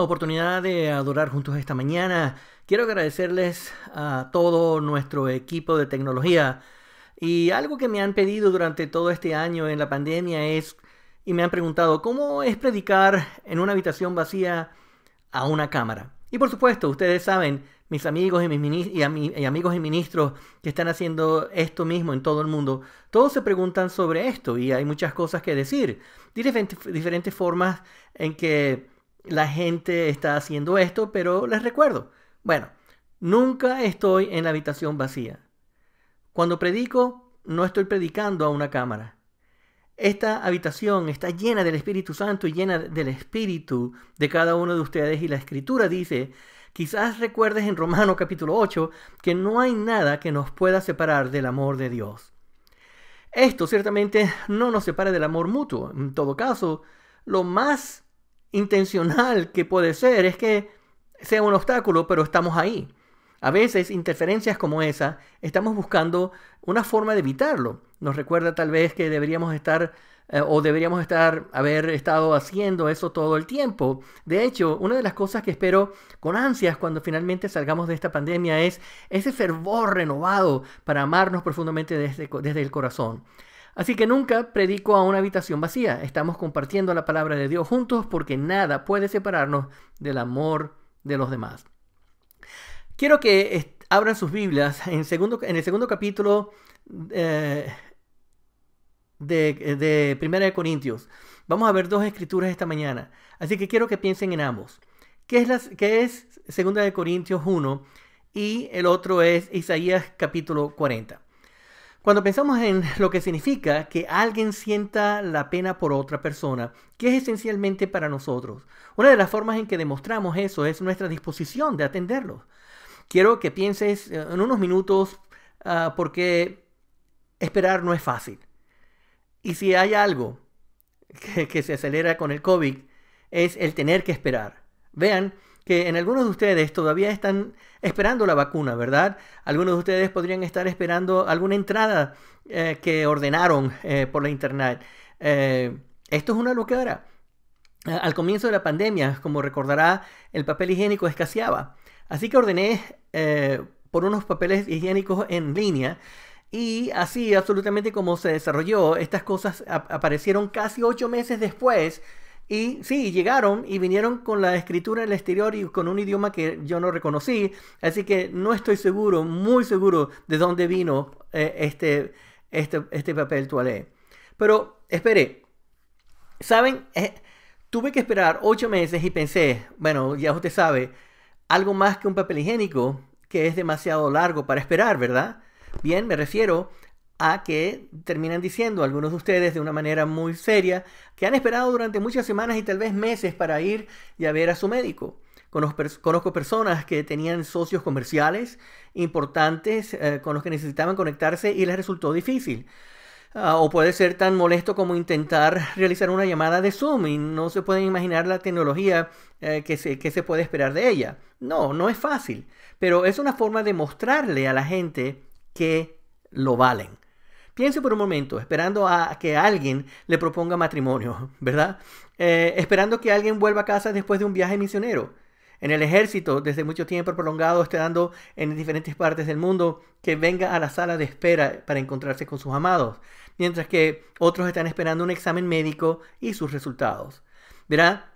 oportunidad de adorar juntos esta mañana. Quiero agradecerles a todo nuestro equipo de tecnología. Y algo que me han pedido durante todo este año en la pandemia es, y me han preguntado, ¿cómo es predicar en una habitación vacía a una cámara? Y por supuesto, ustedes saben, mis amigos y, mis y, y amigos y ministros que están haciendo esto mismo en todo el mundo, todos se preguntan sobre esto y hay muchas cosas que decir. Diferentes, diferentes formas en que la gente está haciendo esto, pero les recuerdo, bueno, nunca estoy en la habitación vacía. Cuando predico, no estoy predicando a una cámara. Esta habitación está llena del Espíritu Santo y llena del Espíritu de cada uno de ustedes y la Escritura dice, quizás recuerdes en Romano capítulo 8, que no hay nada que nos pueda separar del amor de Dios. Esto ciertamente no nos separa del amor mutuo. En todo caso, lo más intencional que puede ser es que sea un obstáculo, pero estamos ahí. A veces interferencias como esa estamos buscando una forma de evitarlo. Nos recuerda tal vez que deberíamos estar eh, o deberíamos estar haber estado haciendo eso todo el tiempo. De hecho, una de las cosas que espero con ansias cuando finalmente salgamos de esta pandemia es ese fervor renovado para amarnos profundamente desde el corazón. Así que nunca predico a una habitación vacía. Estamos compartiendo la palabra de Dios juntos porque nada puede separarnos del amor de los demás. Quiero que abran sus Biblias en, el segundo capítulo eh, de, de Primera de Corintios. Vamos a ver dos escrituras esta mañana. Así que quiero que piensen en ambos. ¿Qué es, la qué es Segunda de Corintios 1? Y el otro es Isaías capítulo 40. Cuando pensamos en lo que significa que alguien sienta la pena por otra persona, que es esencialmente para nosotros, una de las formas en que demostramos eso es nuestra disposición de atenderlo. Quiero que pienses eh, en unos minutos ah, porque esperar no es fácil. Y si hay algo que, que se acelera con el COVID, es el tener que esperar. Vean, que en algunos de ustedes todavía están esperando la vacuna, ¿verdad? Algunos de ustedes podrían estar esperando alguna entrada eh, que ordenaron eh, por la internet. Eh, esto es una locura. Al comienzo de la pandemia, como recordará, el papel higiénico escaseaba. Así que ordené por unos papeles higiénicos en línea. Y así, absolutamente como se desarrolló, estas cosas aparecieron casi ocho meses después y sí, llegaron y vinieron con la escritura en el exterior y con un idioma que yo no reconocí. Así que no estoy seguro, muy seguro, de dónde vino eh, este, este, este, papel toalé. Pero espere, ¿saben? Eh, tuve que esperar ocho meses y pensé, bueno, ya usted sabe, algo más que un papel higiénico que es demasiado largo para esperar, ¿verdad? Bien, me refiero a que terminan diciendo algunos de ustedes de una manera muy seria que han esperado durante muchas semanas y tal vez meses para ir y a ver a su médico. Conozco personas que tenían socios comerciales importantes eh, con los que necesitaban conectarse y les resultó difícil. Ah, o puede ser tan molesto como intentar realizar una llamada de Zoom y no se pueden imaginar la tecnología eh, que se puede esperar de ella. No, no es fácil, pero es una forma de mostrarle a la gente que lo valen. Piense por un momento, esperando a que alguien le proponga matrimonio, ¿verdad? Eh, esperando que alguien vuelva a casa después de un viaje misionero. En el ejército, desde mucho tiempo prolongado, dando en diferentes partes del mundo, que venga a la sala de espera para encontrarse con sus amados, mientras que otros están esperando un examen médico y sus resultados. ¿Verdad?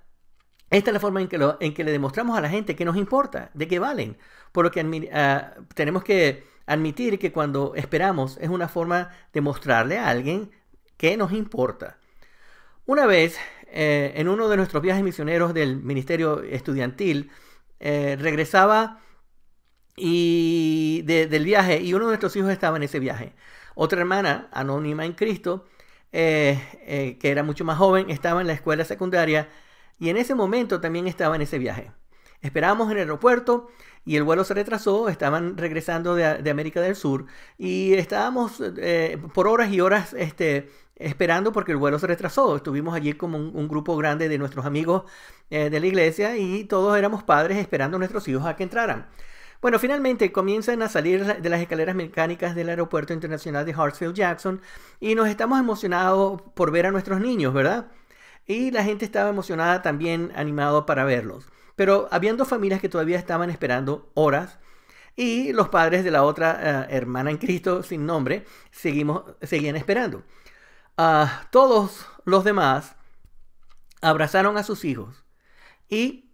Esta es la forma en que, le demostramos a la gente que nos importa, de que valen, por lo que ah, tenemos que Admitir que cuando esperamos es una forma de mostrarle a alguien que nos importa. Una vez, eh, en uno de nuestros viajes misioneros del Ministerio Estudiantil, eh, regresaba y del viaje y uno de nuestros hijos estaba en ese viaje. Otra hermana, anónima en Cristo, eh, que era mucho más joven, estaba en la escuela secundaria y en ese momento también estaba en ese viaje esperamos en el aeropuerto y el vuelo se retrasó, estaban regresando de, América del Sur y estábamos eh, por horas y horas este, esperando porque el vuelo se retrasó. Estuvimos allí como un, grupo grande de nuestros amigos eh, de la iglesia y todos éramos padres esperando a nuestros hijos a que entraran. Bueno, finalmente comienzan a salir de las escaleras mecánicas del Aeropuerto Internacional de Hartsfield Jackson y nos estamos emocionados por ver a nuestros niños, ¿verdad? Y la gente estaba emocionada también, animado para verlos. Pero habiendo familias que todavía estaban esperando horas, y los padres de la otra eh, hermana en Cristo sin nombre seguimos, seguían esperando. Ah, todos los demás abrazaron a sus hijos. ¿Y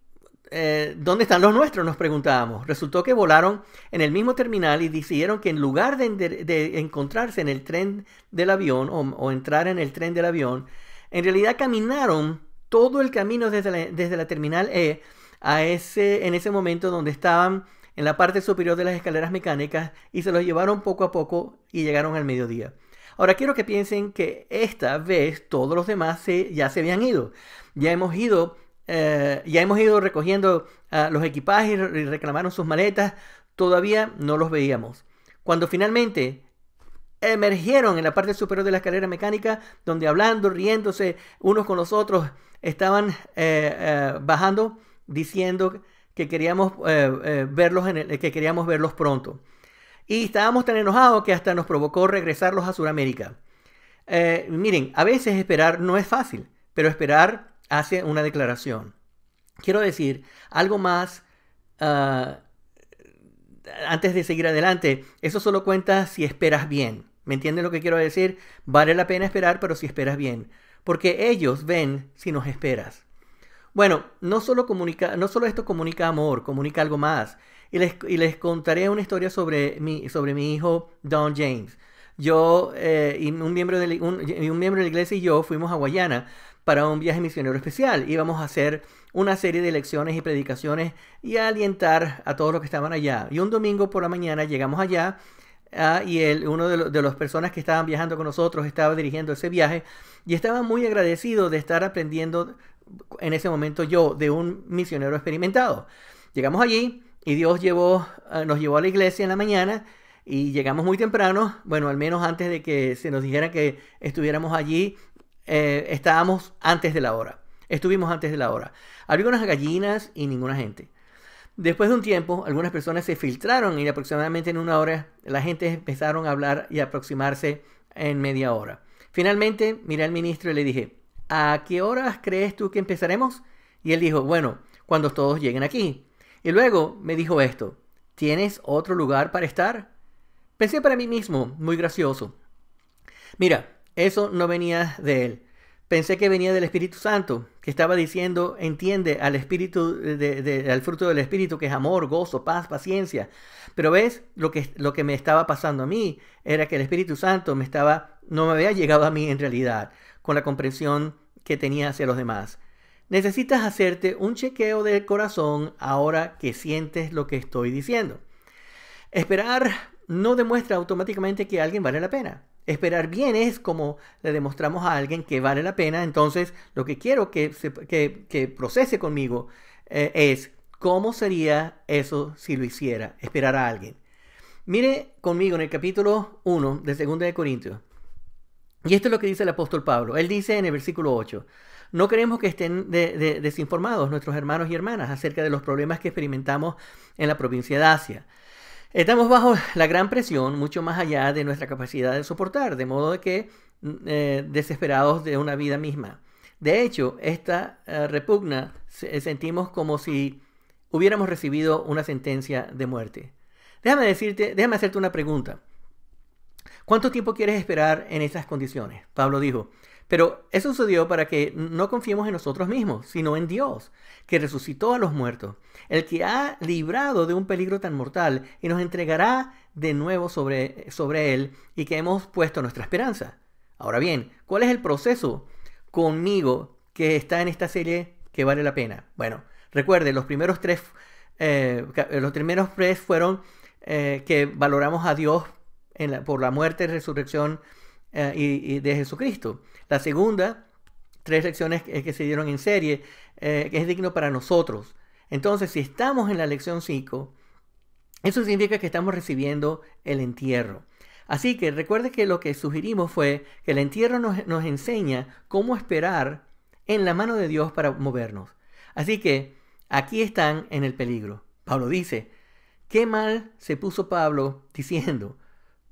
eh, dónde están los nuestros? Nos preguntábamos. Resultó que volaron en el mismo terminal y decidieron que en lugar de, encontrarse en el tren del avión o, entrar en el tren del avión, en realidad caminaron todo el camino desde desde la terminal E ese, en ese momento donde estaban en la parte superior de las escaleras mecánicas y se los llevaron poco a poco y llegaron al mediodía. Ahora quiero que piensen que esta vez todos los demás ya se habían ido. Ya hemos ido, eh, ya hemos ido recogiendo ah, los equipajes y reclamaron sus maletas. Todavía no los veíamos. Cuando finalmente emergieron en la parte superior de la escalera mecánica, donde hablando, riéndose unos con los otros, estaban eh, eh, bajando diciendo que queríamos, eh, eh, verlos en que queríamos verlos pronto. Y estábamos tan enojados que hasta nos provocó regresarlos a Sudamérica. Eh, miren, a veces esperar no es fácil, pero esperar hace una declaración. Quiero decir algo más ah, antes de seguir adelante. Eso solo cuenta si esperas bien. ¿Me entienden lo que quiero decir? Vale la pena esperar, pero si esperas bien. Porque ellos ven si nos esperas. Bueno, no solo, comunica, no solo esto comunica amor, comunica algo más. Y les, contaré una historia sobre mi, sobre mi hijo Don James. Yo eh, y, un miembro de, un, miembro de la iglesia y yo fuimos a Guayana para un viaje misionero especial. Íbamos a hacer una serie de lecciones y predicaciones y a alientar a todos los que estaban allá. Y un domingo por la mañana llegamos allá ah, y el uno de, los, de las personas que estaban viajando con nosotros estaba dirigiendo ese viaje y estaba muy agradecido de estar aprendiendo en ese momento yo de un misionero experimentado. Llegamos allí y Dios llevó, eh, nos llevó a la iglesia en la mañana y llegamos muy temprano, bueno, al menos antes de que se nos dijera que estuviéramos allí, eh, estábamos antes de la hora, estuvimos antes de la hora. Había unas gallinas y ninguna gente. Después de un tiempo, algunas personas se filtraron y aproximadamente en una hora la gente empezaron a hablar y aproximarse en media hora. Finalmente miré al ministro y le dije, ¿a qué horas crees tú que empezaremos? Y él dijo, bueno, cuando todos lleguen aquí. Y luego me dijo esto, ¿tienes otro lugar para estar? Pensé para mí mismo, muy gracioso. Mira, eso no venía de él. Pensé que venía del Espíritu Santo, que estaba diciendo, entiende al espíritu, de, fruto del Espíritu, que es amor, gozo, paz, paciencia. Pero ves, lo que, lo que me estaba pasando a mí era que el Espíritu Santo me estaba, no me había llegado a mí en realidad, con la comprensión que tenía hacia los demás. Necesitas hacerte un chequeo del corazón ahora que sientes lo que estoy diciendo. Esperar no demuestra automáticamente que alguien vale la pena. Esperar bien es como le demostramos a alguien que vale la pena. Entonces, lo que quiero que, procese conmigo eh, es cómo sería eso si lo hiciera, esperar a alguien. Mire conmigo en el capítulo 1 de 2 de Corintios. Y esto es lo que dice el apóstol Pablo. Él dice en el versículo 8, no queremos que estén desinformados nuestros hermanos y hermanas acerca de los problemas que experimentamos en la provincia de Asia. Estamos bajo la gran presión, mucho más allá de nuestra capacidad de soportar, de modo que mm, eh, desesperados de una vida misma. De hecho, esta eh, repugna sentimos como si hubiéramos recibido una sentencia de muerte. Déjame decirte, déjame hacerte una pregunta. ¿Cuánto tiempo quieres esperar en esas condiciones? Pablo dijo, pero eso sucedió para que no confiemos en nosotros mismos, sino en Dios, que resucitó a los muertos, el que ha librado de un peligro tan mortal y nos entregará de nuevo sobre, sobre él y que hemos puesto nuestra esperanza. Ahora bien, ¿cuál es el proceso conmigo que está en esta serie que vale la pena? Bueno, recuerde, los primeros tres, eh, los primeros tres fueron eh, que valoramos a Dios por la muerte eh, y resurrección y, de Jesucristo. La segunda, tres lecciones que, se dieron en serie, eh, que es digno para nosotros. Entonces, si estamos en la lección 5, eso significa que estamos recibiendo el entierro. Así que recuerde que lo que sugerimos fue que el entierro nos, nos enseña cómo esperar en la mano de Dios para movernos. Así que aquí están en el peligro. Pablo dice, qué mal se puso Pablo diciendo,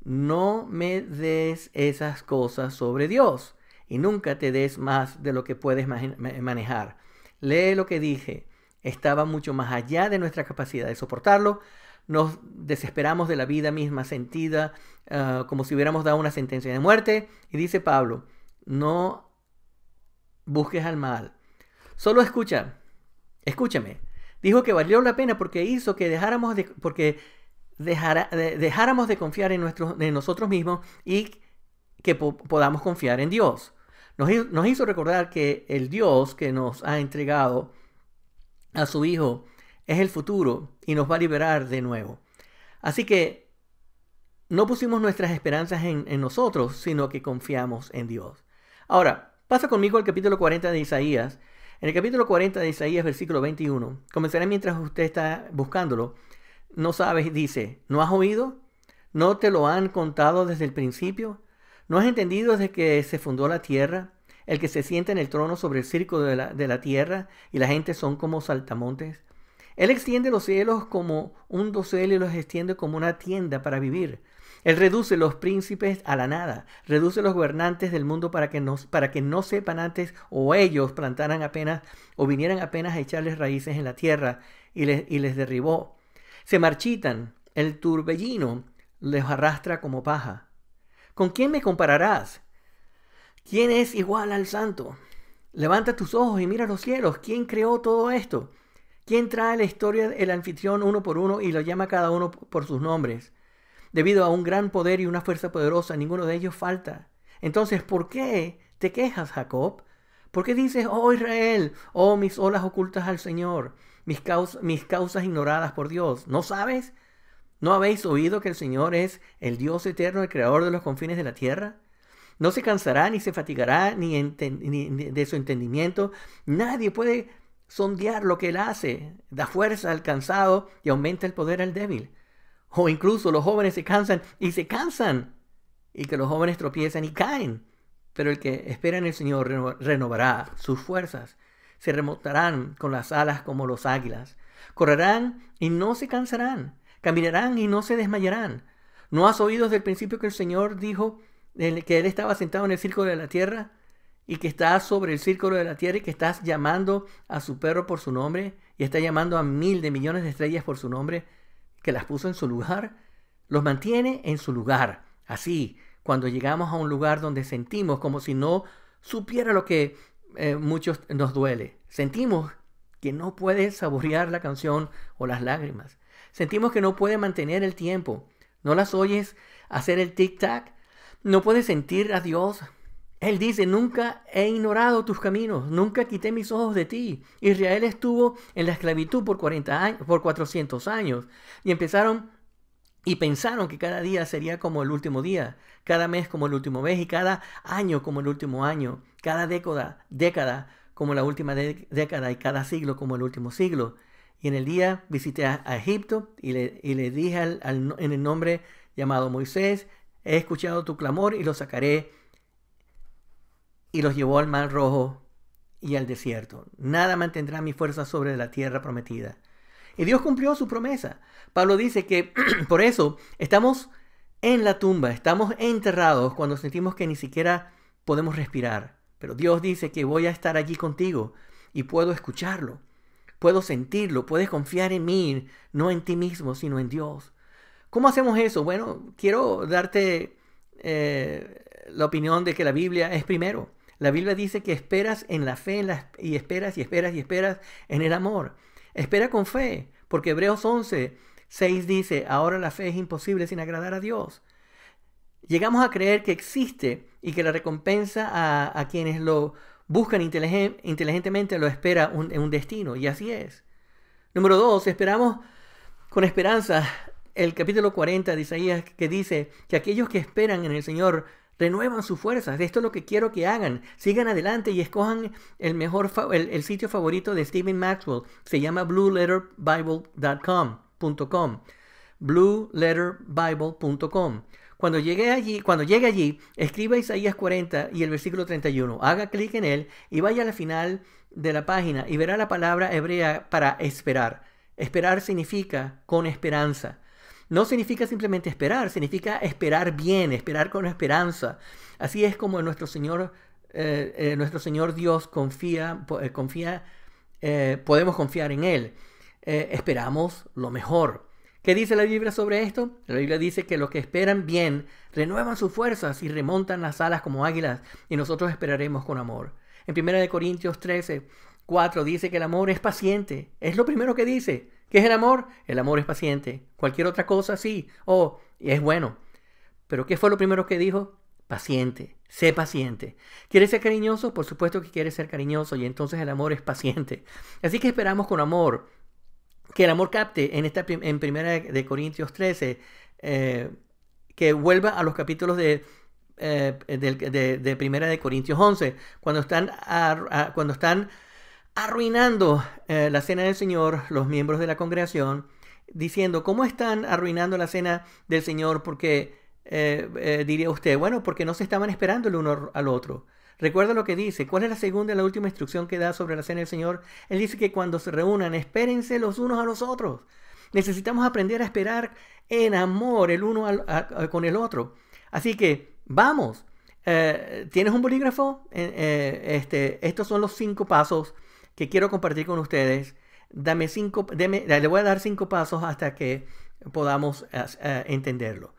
no me des esas cosas sobre Dios y nunca te des más de lo que puedes manejar. Lee lo que dije, estaba mucho más allá de nuestra capacidad de soportarlo. Nos desesperamos de la vida misma sentida ah, como si hubiéramos dado una sentencia de muerte. Y dice Pablo, no busques al mal. Solo escucha, escúchame. Dijo que valió la pena porque hizo que dejáramos, de, porque dejáramos de confiar en, nuestros, en, nosotros mismos y que podamos confiar en Dios. Nos, hizo recordar que el Dios que nos ha entregado a su Hijo es el futuro y nos va a liberar de nuevo. Así que no pusimos nuestras esperanzas en, en, nosotros, sino que confiamos en Dios. Ahora, pasa conmigo al capítulo 40 de Isaías. En el capítulo 40 de Isaías, versículo 21, comenzaré mientras usted está buscándolo. No sabes, dice, ¿no has oído? ¿No te lo han contado desde el principio? ¿No has entendido desde que se fundó la tierra? El que se sienta en el trono sobre el circo de la, tierra y la gente son como saltamontes. Él extiende los cielos como un dosel y los extiende como una tienda para vivir. Él reduce los príncipes a la nada, reduce los gobernantes del mundo para que, no, para que no sepan antes o ellos plantaran apenas o vinieran apenas a echarles raíces en la tierra y y les derribó se marchitan, el turbellino los arrastra como paja. ¿Con quién me compararás? ¿Quién es igual al santo? Levanta tus ojos y mira los cielos. ¿Quién creó todo esto? ¿Quién trae la historia del anfitrión uno por uno y lo llama cada uno por sus nombres? Debido a un gran poder y una fuerza poderosa, ninguno de ellos falta. Entonces, ¿por qué te quejas, Jacob? ¿Por qué dices, oh Israel, oh mis olas ocultas al Señor? mis, mis causas ignoradas por Dios. ¿No sabes? ¿No habéis oído que el Señor es el Dios eterno, el creador de los confines de la tierra? No se cansará ni se fatigará ni, de su entendimiento. Nadie puede sondear lo que él hace. Da fuerza al cansado y aumenta el poder al débil. O incluso los jóvenes se cansan y se cansan. Y que los jóvenes tropiezan y caen. Pero el que espera en el Señor renovará sus fuerzas se remontarán con las alas como los águilas, correrán y no se cansarán, caminarán y no se desmayarán. ¿No has oído desde el principio que el Señor dijo que Él estaba sentado en el círculo de la tierra y que está sobre el círculo de la tierra y que estás llamando a su perro por su nombre y está llamando a mil de millones de estrellas por su nombre, que las puso en su lugar? Los mantiene en su lugar. Así, cuando llegamos a un lugar donde sentimos como si no supiera lo que eh, muchos nos duele. Sentimos que no puede saborear la canción o las lágrimas. Sentimos que no puede mantener el tiempo. No las oyes hacer el tic-tac. No puedes sentir a Dios. Él dice, nunca he ignorado tus caminos, nunca quité mis ojos de ti. Israel estuvo en la esclavitud por, 40 años, por 400 años y empezaron y pensaron que cada día sería como el último día, cada mes como el último mes y cada año como el último año, cada década, década como la última década y cada siglo como el último siglo. Y en el día visité a, Egipto y le, dije en el nombre llamado Moisés, he escuchado tu clamor y lo sacaré. Y los llevó al mar rojo y al desierto. Nada mantendrá mi fuerza sobre la tierra prometida. Y Dios cumplió su promesa. Pablo dice que por eso estamos en la tumba, estamos enterrados cuando sentimos que ni siquiera podemos respirar. Pero Dios dice que voy a estar allí contigo y puedo escucharlo, puedo sentirlo, puedes confiar en mí, no en ti mismo, sino en Dios. ¿Cómo hacemos eso? Bueno, quiero darte eh, la opinión de que la Biblia es primero. La Biblia dice que esperas en la fe y esperas y esperas y esperas en el amor. Espera con fe, porque Hebreos 11, 6 dice, ahora la fe es imposible sin agradar a Dios. Llegamos a creer que existe y que la recompensa a, quienes lo buscan inteligentemente lo espera en un destino, y así es. Número dos, esperamos con esperanza el capítulo 40 de Isaías que dice que aquellos que esperan en el Señor renuevan sus fuerzas. Esto es lo que quiero que hagan. Sigan adelante y escojan el mejor el, sitio favorito de Stephen Maxwell. Se llama blueletterbible.com. blueletterbible.com. Cuando llegue allí, cuando llegue allí, escriba Isaías 40 y el versículo 31. Haga clic en él y vaya a la final de la página y verá la palabra hebrea para esperar. Esperar significa con esperanza. No significa simplemente esperar, significa esperar bien, esperar con esperanza. Así es como nuestro Señor, eh, eh, nuestro Señor Dios confía, eh, confía podemos confiar en Él. esperamos lo mejor. ¿Qué dice la Biblia sobre esto? La Biblia dice que los que esperan bien renuevan sus fuerzas y remontan las alas como águilas, y nosotros esperaremos con amor. En 1 Corintios 13, 4 dice que el amor es paciente. Es lo primero que dice. ¿Qué es el amor? El amor es paciente. Cualquier otra cosa, sí. Oh, es bueno. Pero ¿qué fue lo primero que dijo? Paciente. Sé paciente. ¿Quieres ser cariñoso? Por supuesto que quieres ser cariñoso y entonces el amor es paciente. Así que esperamos con amor que el amor capte en esta en primera de Corintios 13 eh, que vuelva a los capítulos de eh, de, Primera de Corintios 11, cuando están, cuando están arruinando eh, la cena del Señor, los miembros de la congregación, diciendo, ¿cómo están arruinando la cena del Señor? Porque eh, eh, diría usted, bueno, porque no se estaban esperando el uno al otro. Recuerda lo que dice, ¿cuál es la segunda y la última instrucción que da sobre la cena del Señor? Él dice que cuando se reúnan, espérense los unos a los otros. Necesitamos aprender a esperar en amor el uno con el otro. Así que, vamos, ¿tienes un bolígrafo? Este, estos son los cinco pasos que quiero compartir con ustedes. Dame cinco, le voy a dar cinco pasos hasta que podamos eh, eh, entenderlo.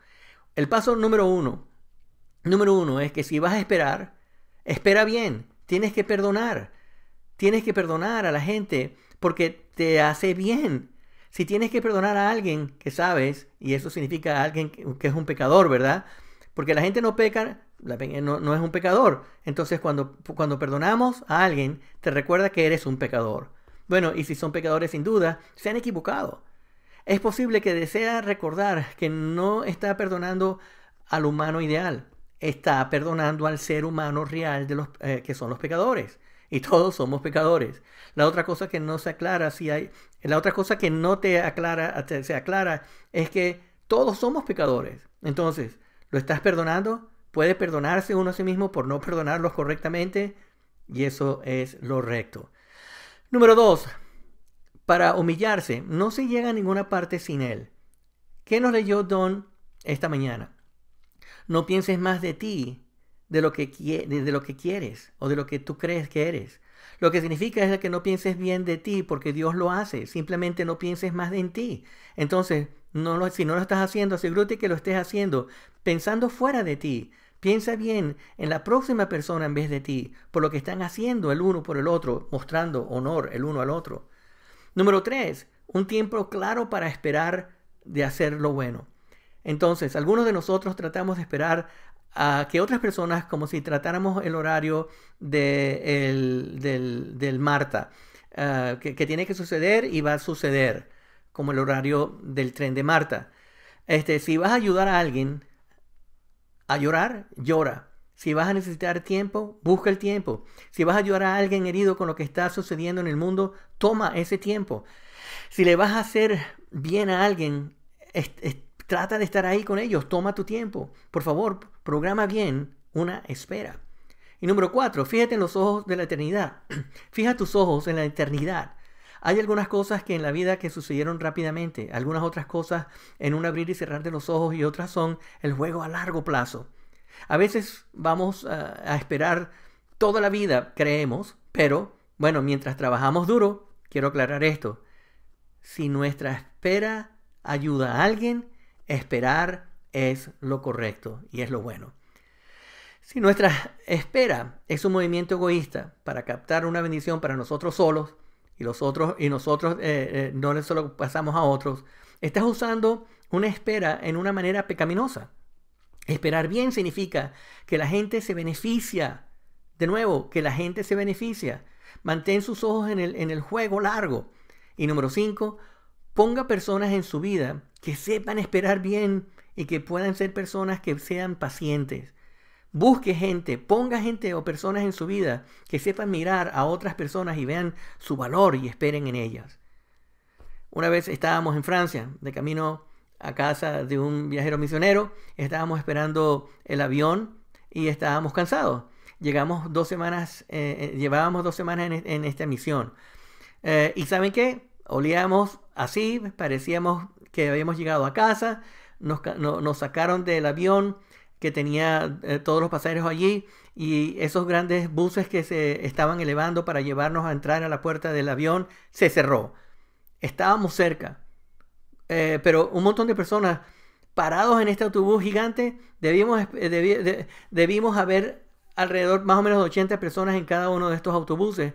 El paso número uno, número uno es que si vas a esperar, espera bien. Tienes que perdonar. Tienes que perdonar a la gente porque te hace bien. Si tienes que perdonar a alguien que sabes, y eso significa a alguien que es un pecador, ¿verdad? Porque la gente no peca no, es un pecador. Entonces cuando, cuando perdonamos a alguien, te recuerda que eres un pecador. Bueno, y si son pecadores sin duda, se han equivocado. Es posible que desea recordar que no está perdonando al humano ideal, está perdonando al ser humano real de los, eh, que son los pecadores. Y todos somos pecadores. La otra cosa que no se aclara, si hay, la otra cosa que no te aclara, se aclara es que todos somos pecadores. Entonces, ¿lo estás perdonando? Puede perdonarse uno a sí mismo por no perdonarlos correctamente y eso es lo recto. Número dos, para humillarse, no se llega a ninguna parte sin él. ¿Qué nos leyó Don esta mañana? No pienses más de ti, de lo que, quieres o de lo que tú crees que eres. Lo que significa es que no pienses bien de ti porque Dios lo hace. Simplemente no pienses más en ti. Entonces, si no lo estás haciendo, asegúrate que lo estés haciendo pensando fuera de ti, Piensa bien en la próxima persona en vez de ti, por lo que están haciendo el uno por el otro, mostrando honor el uno al otro. Número tres, un tiempo claro para esperar de hacer lo bueno. Entonces, algunos de nosotros tratamos de esperar a que otras personas, como si tratáramos el horario de el, del, Marta, ah, que, que, tiene que suceder y va a suceder, como el horario del tren de Marta. Este, si vas a ayudar a alguien, llorar, llora. Si vas a necesitar tiempo, busca el tiempo. Si vas a llorar a alguien herido con lo que está sucediendo en el mundo, toma ese tiempo. Si le vas a hacer bien a alguien, trata de estar ahí con ellos, toma tu tiempo. Por favor, programa bien una espera. Y número cuatro, fíjate en los ojos de la eternidad. Fija tus ojos en la eternidad. Hay algunas cosas que en la vida que sucedieron rápidamente, algunas otras cosas en un abrir y cerrar de los ojos y otras son el juego a largo plazo. A veces vamos a, esperar toda la vida, creemos, pero bueno, mientras trabajamos duro, quiero aclarar esto. Si nuestra espera ayuda a alguien, esperar es lo correcto y es lo bueno. Si nuestra espera es un movimiento egoísta para captar una bendición para nosotros solos, y, y nosotros eh, eh, no le solo pasamos a otros, estás usando una espera en una manera pecaminosa. Esperar bien significa que la gente se beneficia. De nuevo, que la gente se beneficia. Mantén sus ojos en el, en el juego largo. Y número cinco, ponga personas en su vida que sepan esperar bien y que puedan ser personas que sean pacientes. Busque gente, ponga gente o personas en su vida que sepan mirar a otras personas y vean su valor y esperen en ellas. Una vez estábamos en Francia, de camino a casa de un viajero misionero, estábamos esperando el avión y estábamos cansados. Llegamos dos semanas, eh, eh, llevábamos dos semanas en, esta misión. Eh, y saben qué, olíamos así, parecíamos que habíamos llegado a casa, nos sacaron del avión, que tenía eh, todos los pasajeros allí y esos grandes buses que se estaban elevando para llevarnos a entrar a la puerta del avión se cerró. Estábamos cerca, eh, pero un montón de personas parados en este autobús gigante, debimos, eh, debimos haber alrededor más o menos de 80 personas en cada uno de estos autobuses.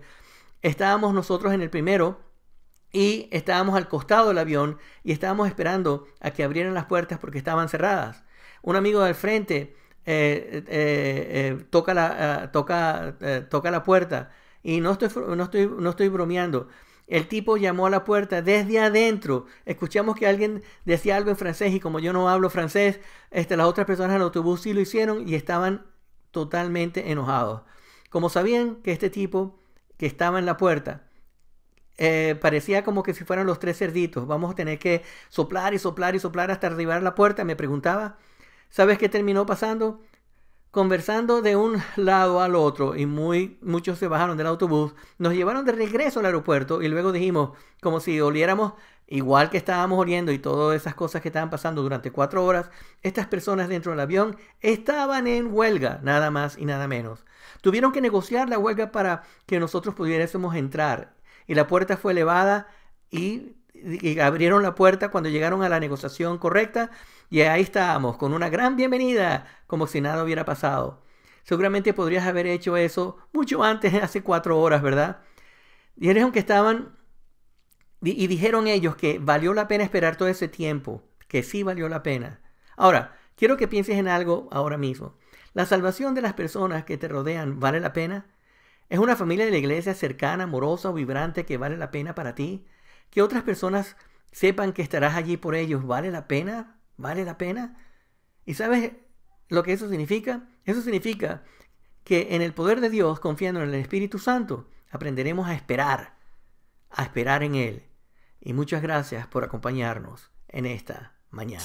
Estábamos nosotros en el primero y estábamos al costado del avión y estábamos esperando a que abrieran las puertas porque estaban cerradas un amigo del frente eh, eh, eh, toca, la, toca, toca la puerta. Y no estoy, estoy, no estoy bromeando. El tipo llamó a la puerta desde adentro. Escuchamos que alguien decía algo en francés y como yo no hablo francés, este, las otras personas en el autobús sí lo hicieron y estaban totalmente enojados. Como sabían que este tipo que estaba en la puerta parecía como que si fueran los tres cerditos, vamos a tener que soplar y soplar y soplar hasta arribar a la puerta, me preguntaba ¿Sabes qué terminó pasando? Conversando de un lado al otro y muy, muchos se bajaron del autobús, nos llevaron de regreso al aeropuerto y luego dijimos, como si oliéramos igual que estábamos oliendo y todas esas cosas que estaban pasando durante cuatro horas, estas personas dentro del avión estaban en huelga, nada más y nada menos. Tuvieron que negociar la huelga para que nosotros pudiésemos entrar y la puerta fue elevada y y abrieron la puerta cuando llegaron a la negociación correcta y ahí estábamos, con una gran bienvenida, como si nada hubiera pasado. Seguramente podrías haber hecho eso mucho antes, hace cuatro horas, ¿verdad? Dijeron que estaban, y dijeron ellos que valió la pena esperar todo ese tiempo, que sí valió la pena. Ahora, quiero que pienses en algo ahora mismo. ¿La salvación de las personas que te rodean vale la pena? ¿Es una familia de la iglesia cercana, amorosa o vibrante que vale la pena para ti? que otras personas sepan que estarás allí por ellos, ¿vale la pena? ¿Vale la pena? ¿Y sabes lo que eso significa? Eso significa que en el poder de Dios, confiando en el Espíritu Santo, aprenderemos a esperar, a esperar en Él. Y muchas gracias por acompañarnos en esta mañana.